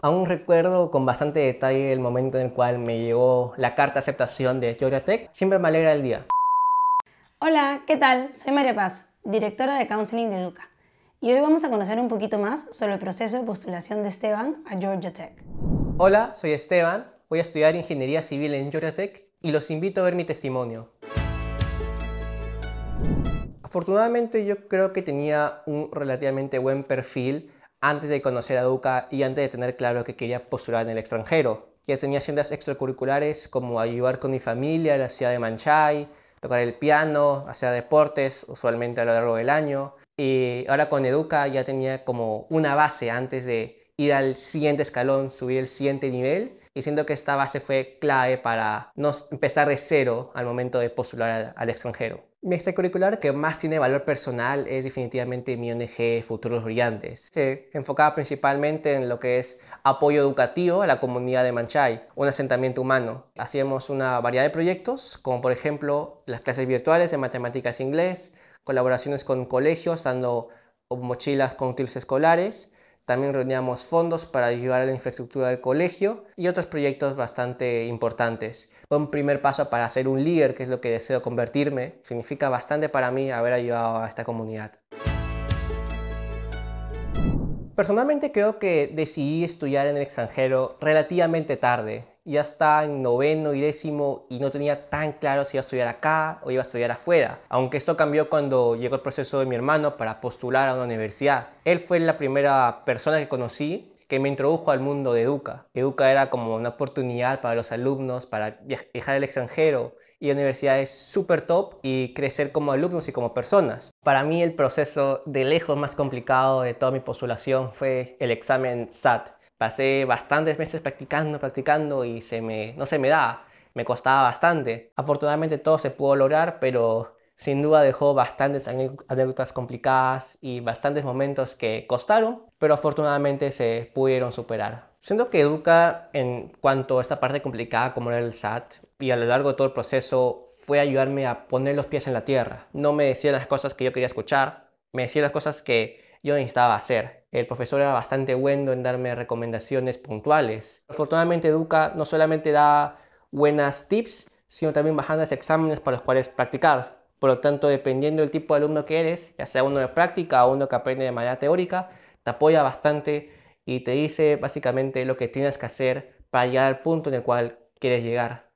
Aún recuerdo con bastante detalle el momento en el cual me llegó la carta de aceptación de Georgia Tech. Siempre me alegra el día. Hola, ¿qué tal? Soy María Paz, directora de Counseling de Educa. Y hoy vamos a conocer un poquito más sobre el proceso de postulación de Esteban a Georgia Tech. Hola, soy Esteban. Voy a estudiar Ingeniería Civil en Georgia Tech y los invito a ver mi testimonio. Afortunadamente yo creo que tenía un relativamente buen perfil antes de conocer a Educa y antes de tener claro que quería postular en el extranjero. Ya tenía ciertas extracurriculares como ayudar con mi familia en la ciudad de Manchay, tocar el piano, hacer deportes, usualmente a lo largo del año. Y ahora con Educa ya tenía como una base antes de ir al siguiente escalón, subir el siguiente nivel. Y siento que esta base fue clave para no empezar de cero al momento de postular al extranjero. Mi extracurricular que más tiene valor personal es definitivamente mi ONG Futuros Brillantes. Se enfocaba principalmente en lo que es apoyo educativo a la comunidad de Manchay, un asentamiento humano. Hacíamos una variedad de proyectos, como por ejemplo las clases virtuales de matemáticas e inglés, colaboraciones con colegios dando mochilas con útiles escolares, también reuníamos fondos para ayudar a la infraestructura del colegio y otros proyectos bastante importantes. Fue un primer paso para ser un líder, que es lo que deseo convertirme. Significa bastante para mí haber ayudado a esta comunidad. Personalmente creo que decidí estudiar en el extranjero relativamente tarde ya estaba en noveno y décimo y no tenía tan claro si iba a estudiar acá o iba a estudiar afuera, aunque esto cambió cuando llegó el proceso de mi hermano para postular a una universidad. Él fue la primera persona que conocí que me introdujo al mundo de Educa. Educa era como una oportunidad para los alumnos para viajar al extranjero y la universidad súper top y crecer como alumnos y como personas. Para mí el proceso de lejos más complicado de toda mi postulación fue el examen SAT, pasé bastantes meses practicando, practicando y se me, no se me daba, me costaba bastante. Afortunadamente todo se pudo lograr, pero sin duda dejó bastantes anécdotas complicadas y bastantes momentos que costaron, pero afortunadamente se pudieron superar. Siento que Educa, en cuanto a esta parte complicada como era el SAT, y a lo largo de todo el proceso, fue ayudarme a poner los pies en la tierra. No me decía las cosas que yo quería escuchar, me decía las cosas que yo necesitaba hacer. El profesor era bastante bueno en darme recomendaciones puntuales. Afortunadamente, Educa no solamente da buenas tips, sino también de exámenes para los cuales practicar. Por lo tanto, dependiendo del tipo de alumno que eres, ya sea uno de práctica o uno que aprende de manera teórica, te apoya bastante y te dice básicamente lo que tienes que hacer para llegar al punto en el cual quieres llegar.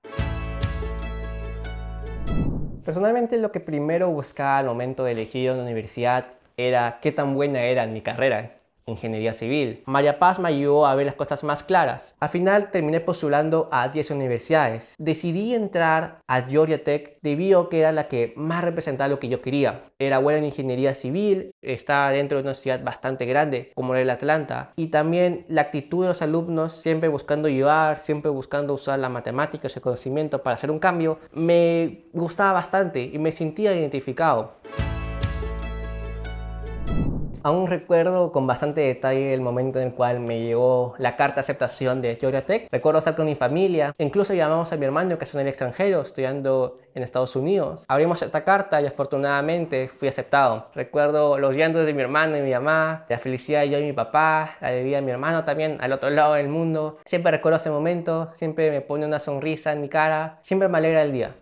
Personalmente lo que primero buscaba al momento de elegir una universidad era qué tan buena era en mi carrera ingeniería civil. María Paz me ayudó a ver las cosas más claras. Al final terminé postulando a 10 universidades. Decidí entrar a Georgia Tech debido a que era la que más representaba lo que yo quería. Era buena en ingeniería civil, estaba dentro de una ciudad bastante grande como era el Atlanta y también la actitud de los alumnos siempre buscando ayudar, siempre buscando usar la matemática, ese conocimiento para hacer un cambio, me gustaba bastante y me sentía identificado. Aún recuerdo con bastante detalle el momento en el cual me llegó la carta de aceptación de Georgia Tech. Recuerdo estar con mi familia, incluso llamamos a mi hermano que es en el extranjero, estudiando en Estados Unidos. Abrimos esta carta y afortunadamente fui aceptado. Recuerdo los llantos de mi hermano y mi mamá, la felicidad de yo y mi papá, la alegría de mi hermano también al otro lado del mundo. Siempre recuerdo ese momento, siempre me pone una sonrisa en mi cara, siempre me alegra el día.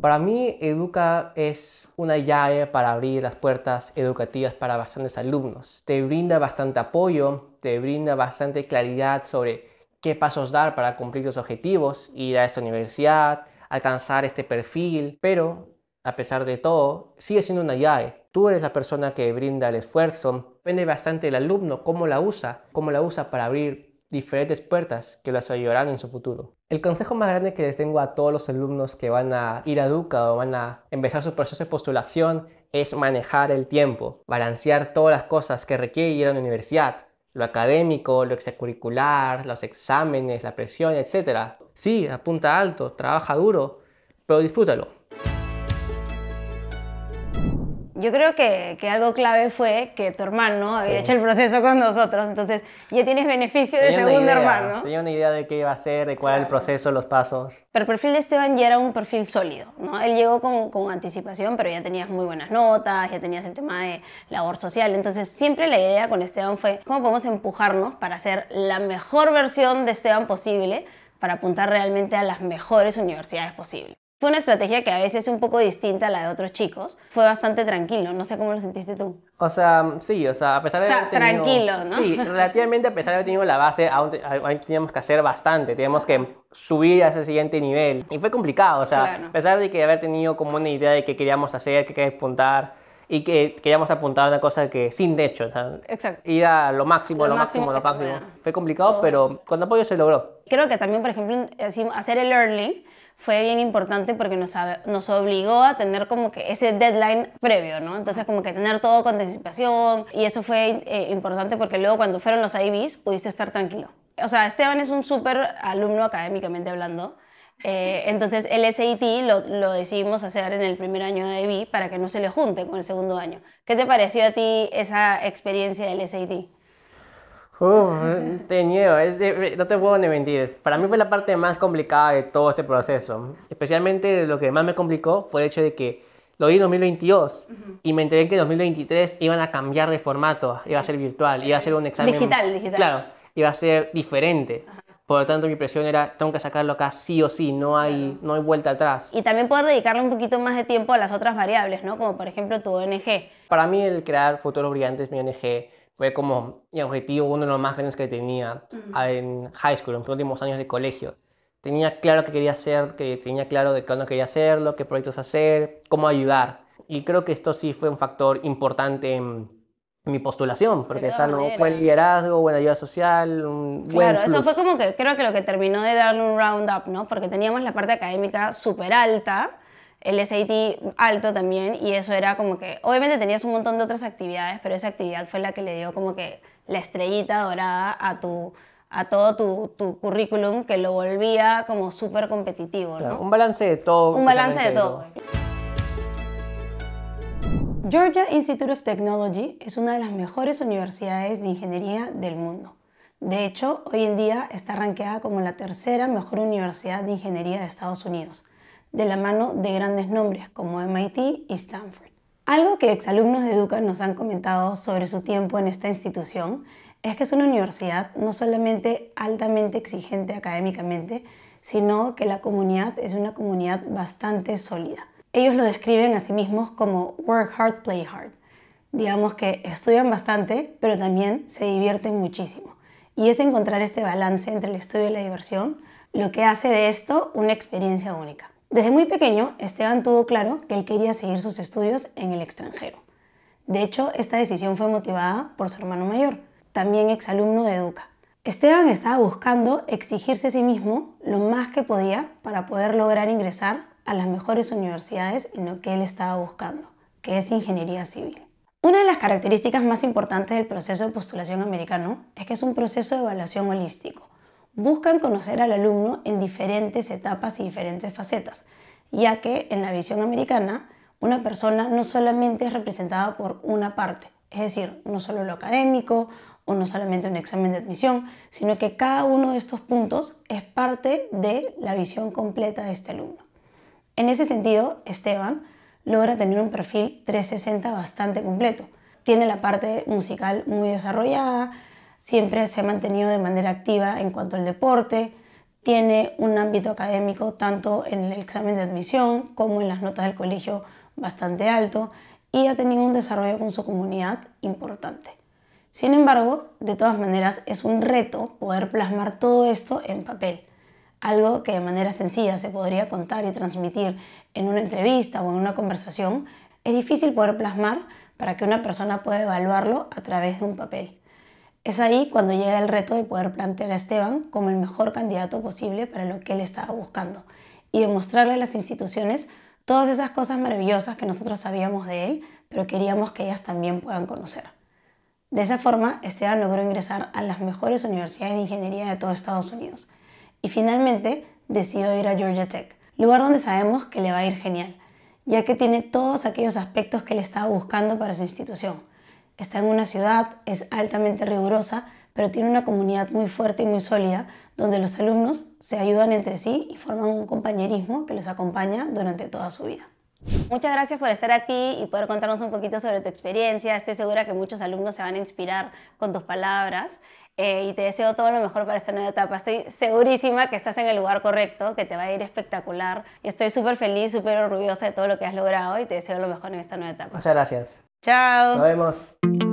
Para mí, Educa es una llave para abrir las puertas educativas para bastantes alumnos. Te brinda bastante apoyo, te brinda bastante claridad sobre qué pasos dar para cumplir tus objetivos, ir a esta universidad, alcanzar este perfil, pero a pesar de todo, sigue siendo una llave. Tú eres la persona que brinda el esfuerzo, depende bastante del alumno cómo la usa, cómo la usa para abrir diferentes puertas que las ayudarán en su futuro. El consejo más grande que les tengo a todos los alumnos que van a ir a Duca o van a empezar su proceso de postulación es manejar el tiempo, balancear todas las cosas que requiere ir a la universidad, lo académico, lo extracurricular, los exámenes, la presión, etc. Sí, apunta alto, trabaja duro, pero disfrútalo yo creo que, algo clave fue que tu hermano había hecho el proceso con nosotros, entonces ya tienes beneficio de segundo hermano. Tenía una idea de qué iba a ser, de cuál era el proceso, los pasos. Pero el perfil de Esteban ya era un perfil sólido, ¿no? Él llegó con, con anticipación, pero ya tenías muy buenas notas, ya tenías el tema de labor social, entonces siempre la idea con Esteban fue cómo podemos empujarnos para ser la mejor versión de Esteban posible para apuntar realmente a las mejores universidades posibles. Fue una estrategia que a veces es un poco distinta a la de otros chicos. Fue bastante tranquilo, no sé cómo lo sentiste tú. O sea, sí, o sea, a pesar de haber tenido, tranquilo, ¿no? Sí, relativamente a pesar de haber tenido la base, aún, teníamos que hacer bastante, teníamos que subir a ese siguiente nivel. Y fue complicado, o sea, a pesar de que haber tenido como una idea de qué queríamos hacer, qué queríamos apuntar, y que queríamos apuntar una cosa que sin de hecho sea, ir a lo máximo, lo, máximo, lo máximo. Fue complicado, pero con apoyo se logró. Creo que también, por ejemplo, hacer el early fue bien importante porque nos, nos obligó a tener como que ese deadline previo, ¿no? Entonces como que tener todo con anticipación y eso fue eh, importante porque luego cuando fueron los IBs pudiste estar tranquilo. O sea, Esteban es un súper alumno académicamente hablando eh, entonces el SAT lo, decidimos hacer en el primer año de IB para que no se le junte con el segundo año. ¿Qué te pareció a ti esa experiencia del SAT? te niego, no te puedo ni mentir. Para mí fue la parte más complicada de todo este proceso. Especialmente lo que más me complicó fue el hecho de que lo di en 2022 y me enteré que en 2023 iban a cambiar de formato, iba a ser virtual, iba a ser un examen. Digital, digital. Claro, iba a ser diferente. Por lo tanto, mi presión era, tengo que sacarlo acá sí o sí, no hay, no hay vuelta atrás. Y también poder dedicarle un poquito más de tiempo a las otras variables, ¿no? Como por ejemplo tu ONG. Para mí el crear Futuros Brillantes, mi ONG, fue como mi objetivo, uno de los más grandes que tenía en high school, en los últimos años de colegio. Tenía claro qué quería hacer, que tenía claro de cuándo quería hacerlo, qué proyectos hacer, cómo ayudar. Y creo que esto sí fue un factor importante en mi postulación, porque esa no fue el liderazgo, buena ayuda social, un Claro, eso fue como que creo que lo que terminó de darle un round-up, ¿no? Porque teníamos la parte académica súper alta, el SAT alto también, y eso era como que, obviamente tenías un montón de otras actividades, pero esa actividad fue la que le dio como que la estrellita dorada a tu a todo tu, tu currículum que lo volvía como súper competitivo. ¿no? un balance de todo. Un balance de todo. Georgia Institute of Technology es una de las mejores universidades de ingeniería del mundo. De hecho, hoy en día está rankeada como la tercera mejor universidad de ingeniería de Estados Unidos, de la mano de grandes nombres como MIT y Stanford. Algo que exalumnos de Duca nos han comentado sobre su tiempo en esta institución es que es una universidad no solamente altamente exigente académicamente, sino que la comunidad es una comunidad bastante sólida ellos lo describen a sí mismos como work hard, play hard. Digamos que estudian bastante, pero también se divierten muchísimo. Y es encontrar este balance entre el estudio y la diversión lo que hace de esto una experiencia única. Desde muy pequeño, Esteban tuvo claro que él quería seguir sus estudios en el extranjero. De hecho, esta decisión fue motivada por su hermano mayor, también exalumno de Educa. Esteban estaba buscando exigirse a sí mismo lo más que podía para poder lograr ingresar a las mejores universidades en lo que él estaba buscando, que es ingeniería civil. Una de las características más importantes del proceso de postulación americano es que es un proceso de evaluación holístico. Buscan conocer al alumno en diferentes etapas y diferentes facetas, ya que en la visión americana una persona no solamente es representada por una parte, es decir, no solo lo académico o no solamente un examen de admisión, sino que cada uno de estos puntos es parte de la visión completa de este alumno. En ese sentido, Esteban logra tener un perfil 360 bastante completo. Tiene la parte musical muy desarrollada, siempre se ha mantenido de manera activa en cuanto al deporte, tiene un ámbito académico tanto en el examen de admisión como en las notas del colegio bastante alto y ha tenido un desarrollo con su comunidad importante. Sin embargo, de todas maneras es un reto poder plasmar todo esto en papel algo que de manera sencilla se podría contar y transmitir en una entrevista o en una conversación, es difícil poder plasmar para que una persona pueda evaluarlo a través de un papel. Es ahí cuando llega el reto de poder plantear a Esteban como el mejor candidato posible para lo que él estaba buscando y demostrarle a las instituciones todas esas cosas maravillosas que nosotros sabíamos de él, pero queríamos que ellas también puedan conocer. De esa forma, Esteban logró ingresar a las mejores universidades de ingeniería de todo Estados Unidos y finalmente decidió ir a Georgia Tech, lugar donde sabemos que le va a ir genial, ya que tiene todos aquellos aspectos que le estaba buscando para su institución. Está en una ciudad, es altamente rigurosa, pero tiene una comunidad muy fuerte y muy sólida, donde los alumnos se ayudan entre sí y forman un compañerismo que los acompaña durante toda su vida. Muchas gracias por estar aquí y poder contarnos un poquito sobre tu experiencia. Estoy segura que muchos alumnos se van a inspirar con tus palabras. Eh, y te deseo todo lo mejor para esta nueva etapa. Estoy segurísima que estás en el lugar correcto, que te va a ir espectacular. Y estoy súper feliz, súper orgullosa de todo lo que has logrado y te deseo lo mejor en esta nueva etapa. Muchas gracias. Chao. Nos vemos.